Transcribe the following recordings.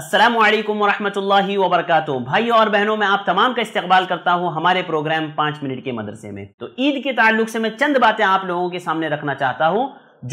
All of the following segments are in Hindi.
असलम वरहमल वबरक भाई और बहनों में आप तमाम का इस्तकबाल करता हूँ हमारे प्रोग्राम पाँच मिनट के मदरसे में तो ईद के ताल्लुक से मैं चंद बातें आप लोगों के सामने रखना चाहता हूँ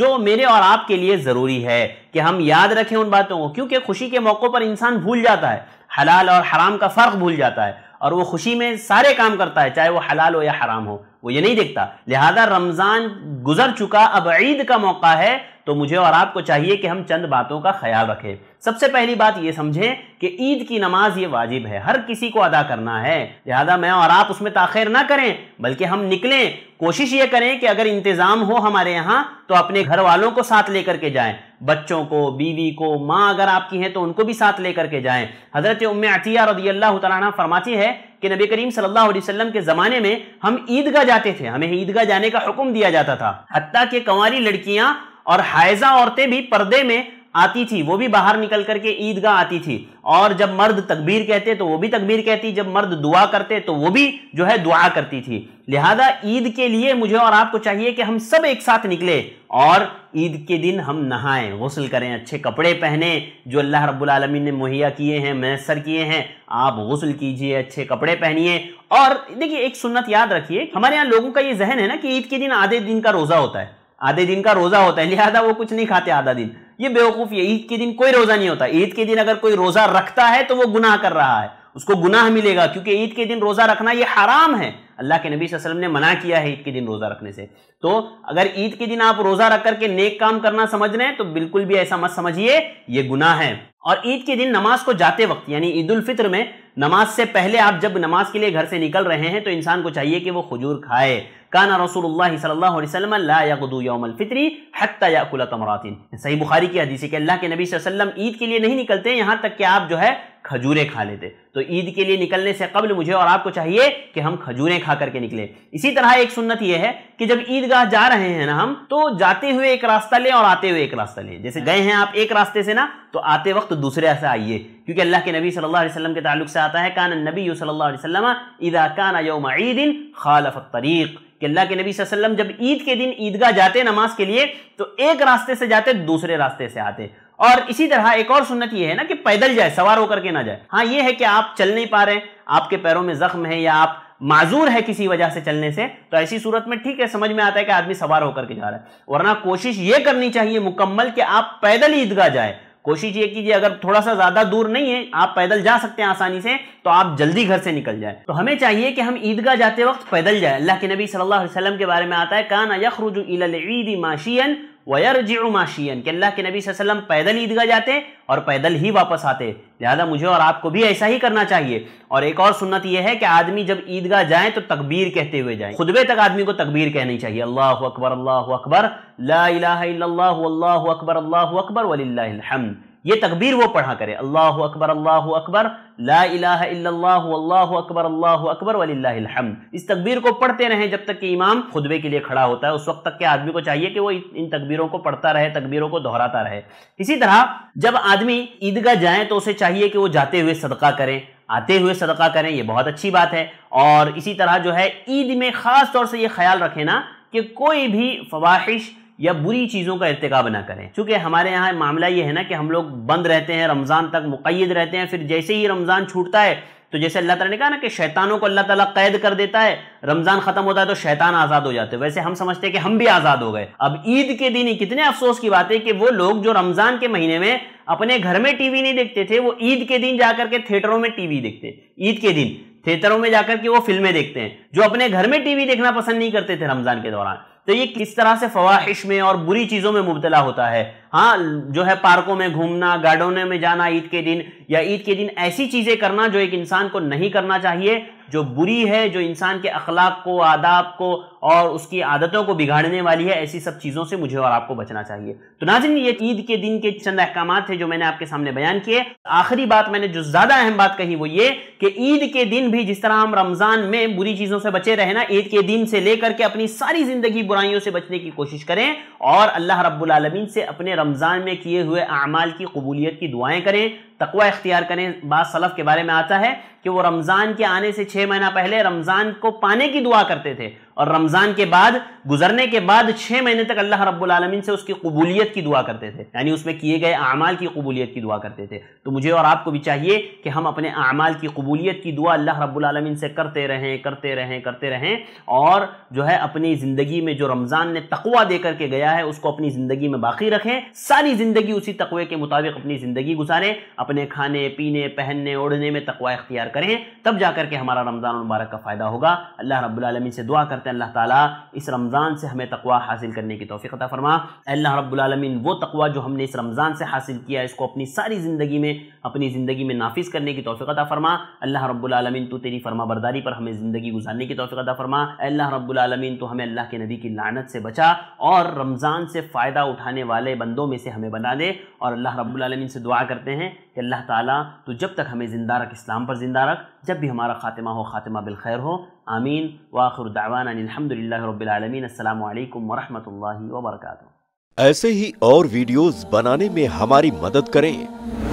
जो मेरे और आपके लिए ज़रूरी है कि हम याद रखें उन बातों को क्योंकि खुशी के मौक़ों पर इंसान भूल जाता है हलाल और हराम का फ़र्क भूल जाता है और वो खुशी में सारे काम करता है चाहे वो हलाल हो या हराम हो वो ये नहीं देखता लिहाजा रमज़ान गुजर चुका अब ईद का मौका है तो मुझे और आपको चाहिए कि हम चंद बातों का ख्याल रखें सबसे पहली बात ये समझें कि ईद की नमाज ये वाजिब है हर किसी को अदा करना है लिहाजा मैं और आप उसमें ताखिर ना करें बल्कि हम निकलें कोशिश ये करें कि अगर इंतज़ाम हो हमारे यहाँ तो अपने घर वालों को साथ लेकर के जाएं बच्चों को बीवी को माँ अगर आपकी हैं तो उनको भी साथ लेकर के जाएं हज़रत उम अतिया रदी अल्लाह तला फरमाती है कि नबी करीम सल्लल्लाहु अलैहि वसल्लम के ज़माने में हम ईदगाह जाते थे हमें ईदगाह जाने का हुक्म दिया जाता था हती कि कंवारी लड़कियाँ और हायजा औरतें भी पर्दे में आती थी वो भी बाहर निकल करके ईदगाह आती थी और जब मर्द तकबीर कहते तो वो भी तकबीर कहती जब मर्द दुआ करते तो वो भी जो है दुआ करती थी लिहाजा ईद के लिए मुझे और आपको चाहिए कि हम सब एक साथ निकले और ईद के दिन हम नहाएं गसल करें अच्छे कपड़े पहने जो अल्लाह रब्बुल ने मुहैया किए हैं मैसर किए हैं आप गसल कीजिए अच्छे कपड़े पहनिए और देखिए एक सुन्नत याद रखिए हमारे यहाँ लोगों का ये जहन है ना कि ईद के दिन आधे दिन का रोज़ा होता है आधे दिन का रोजा होता है लिहाजा वो कुछ नहीं खाते आधा दिन ये बेवकूफ़ी है ईद के दिन कोई रोजा नहीं होता ईद के दिन अगर कोई रोजा रखता है तो वो गुनाह कर रहा है उसको गुनाह मिलेगा क्योंकि ईद के दिन रोजा रखना ये हराम है अल्लाह के नबी वसल्लम ने मना किया है ईद के दिन रोजा रखने से तो अगर ईद के दिन आप रोजा रख करके नेक काम करना समझ रहे हैं तो बिल्कुल भी ऐसा मत समझिए ये गुनाह है और ईद के दिन नमाज को जाते वक्त यानी ईद उल फित्र में नमाज से पहले आप जब नमाज के लिए घर से निकल रहे हैं तो इंसान को चाहिए कि वो खजूर खाए काना रसूल सल्लल्लाहो फित्री तमरातिन सही बुखारी की हदीसी के अल्लाह के नबी वसल्लम ईद के लिए नहीं निकलते यहाँ तक कि आप जो है खजूरें खा लेते तो ईद के लिए निकलने से कबल मुझे और आपको चाहिए कि हम खजूरें खा करके निकले इसी तरह एक सुन्नत यह है कि जब ईदगाह जा रहे हैं ना हम तो जाते हुए एक रास्ता लें और आते हुए एक रास्ता लें जैसे गए हैं आप एक रास्ते से ना तो आते वक्त दूसरे से आइए क्योंकि अल्लाह के नबी सल्लल्लाहु अलैहि वसल्लम के ताल्लुक से आता है कान नबी सल्लल्लाहु अलैहि वसल्लम इदा कान यौम ईदिन खालफ तरीक़ कि अल्लाह के नबी वसल्लम जब ईद के दिन ईदगाह जाते नमाज के लिए तो एक रास्ते से जाते दूसरे रास्ते से आते और इसी तरह एक और सुन्नत यह है ना कि पैदल जाए सवार होकर के ना जाए हाँ ये है कि आप चल नहीं पा रहे हैं आपके पैरों में जख्म है या आप माजूर है किसी वजह से चलने से तो ऐसी सूरत में ठीक है समझ में आता है कि आदमी सवार होकर के जा रहा है वरना कोशिश ये करनी चाहिए मुकम्मल कि आप पैदल ईदगाह जाए कोशिश ये कीजिए अगर थोड़ा सा ज्यादा दूर नहीं है आप पैदल जा सकते हैं आसानी से तो आप जल्दी घर से निकल जाए तो हमें चाहिए कि हम ईदगाह जाते वक्त पैदल जाए अल्लाह के नबी सल्लल्लाहु अलैहि वसल्लम के बारे में आता है काना यखरुजु इलल ईदी माशियन वयरजी माशियन अल्लाह के नबी वसल्लम पैदल ईदगाह जाते और पैदल ही वापस आते लिहाजा मुझे और आपको भी ऐसा ही करना चाहिए और एक और सुन्नत यह है कि आदमी जब ईदगाह जाए तो तकबीर कहते हुए जाए खुदबे तक आदमी को तकबीर कहनी चाहिए अल्लाह अकबर अल्लाह अकबर ला अकबर अल्लाह अकबर वलिल्लाहमद ये तकबीर वो पढ़ा करे अल्लाह अकबर अल्लाह अकबर ला अल्लाह अकबर अल्लाह अकबर इस तकबीर को पढ़ते रहें जब तक कि इमाम खुदबे के लिए खड़ा होता है उस वक्त तक के आदमी को चाहिए कि वो इन तकबीरों को पढ़ता रहे तकबीरों को दोहराता रहे इसी तरह जब आदमी ईदगाह जाए तो उसे चाहिए कि वो जाते हुए सदका करें आते हुए सदका करें यह बहुत अच्छी बात है और इसी तरह जो है ईद में ख़ास तौर से ये ख्याल रखें ना कि कोई भी फवाहिश या बुरी चीज़ों का इरतकब ना करें चूँकि हमारे यहाँ मामला ये है ना कि हम लोग बंद रहते हैं रमज़ान तक मुक़द रहते हैं फिर जैसे ही रमज़ान छूटता है तो जैसे अल्लाह तला ने कहा ना कि शैतानों को अल्लाह ताला कैद कर देता है रमज़ान ख़त्म होता है तो शैतान आज़ाद हो जाते हैं वैसे हम समझते हैं कि हम भी आज़ाद हो गए अब ईद के दिन ही कितने अफसोस की बात है कि वो लोग जो रमज़ान के महीने में अपने घर में टीवी नहीं देखते थे वो ईद के दिन जाकर के थिएटरों में टीवी देखते ईद के दिन थिएटरों में जाकर के वो फिल्में देखते हैं जो अपने घर में टीवी देखना पसंद नहीं करते थे रमज़ान के दौरान तो ये किस तरह से फवाहिश में और बुरी चीज़ों में मुबतला होता है हाँ जो है पार्कों में घूमना गार्डनों में जाना ईद के दिन या ईद के दिन ऐसी चीज़ें करना जो एक इंसान को नहीं करना चाहिए जो बुरी है जो इंसान के अखलाक को आदाब को और उसकी आदतों को बिगाड़ने वाली है ऐसी सब चीज़ों से मुझे और आपको बचना चाहिए तो नाजिन ये ईद के दिन के चंद अहकाम थे जो मैंने आपके सामने बयान किए आखिरी बात मैंने जो ज़्यादा अहम बात कही वो ये कि ईद के दिन भी जिस तरह हम रमज़ान में बुरी चीज़ों से बचे रहे ना ईद के दिन से लेकर के अपनी सारी ज़िंदगी बुराइयों से बचने की कोशिश करें और अल्लाह रबुल से अपने रमज़ान में किए हुए अमाल की कबूलियत की दुआएं करें तकवा इख्तियार करें बात सलफ़ के बारे में आता है कि वो रमज़ान के आने से छः महीना पहले रमज़ान को पाने की दुआ करते थे और रमज़ान के बाद गुजरने के बाद छः महीने तक अल्लाह रब्बुल से उसकी कबूलियत की दुआ करते थे यानी उसमें किए गए अमाल की कबूलियत की दुआ करते थे तो मुझे और आपको भी चाहिए कि हम अपने अमाल की कबूलियत की दुआ अल्लाह रब्बुल से करते रहें करते रहें करते रहें और जो है अपनी ज़िंदगी में जो रमज़ान ने तकवा दे करके गया है उसको अपनी ज़िंदगी में बाकी रखें सारी ज़िंदगी उसी तकवे के मुताबिक अपनी ज़िंदगी गुजारें अपने खाने पीने पहनने ओढ़ने में तकवा इख्तियार करें तब जा कर के हमारा रमज़ान मुबारक का फ़ायदा होगा अल्लाह रब्लमिन से दुआ करते हैं अल्लाह ताला इस रमज़ान से हमें तकवा हासिल करने की तोफ़ी अता फरमा अल्लाह रब्लमिन वो तकवा जो हमने इस रमज़ान से हासिल किया इसको अपनी सारी ज़िंदगी में अपनी ज़िंदगी में नाफिज करने की तोफ़ी अता फरमा अल्लाह रब्लमिन तो तेरी फरमा बरदारी पर हमें ज़िंदगी गुजारने की तोफ़ी अता फरमा अल्लाह रब्लमिन तो हमें अल्लाह के नबी की लानत से बचा और रमज़ान से फ़ायदा उठाने वाले बंदों में से हमें बना दे और अल्लाह रब्लमिन से दुआ करते हैं कि अल्लाह ताला तो जब तक हमें ज़िंदा रख इस्लाम पर ज़िंदा रख जब भी हमारा ख़ातिमा हो ख़ातिमा बिलखैर हो आमीन वाखिर दावाना अलहमदिल्ला रबालमीन अल्लाम वरहमल वर्क ऐसे ही और वीडियोज़ बनाने में हमारी मदद करें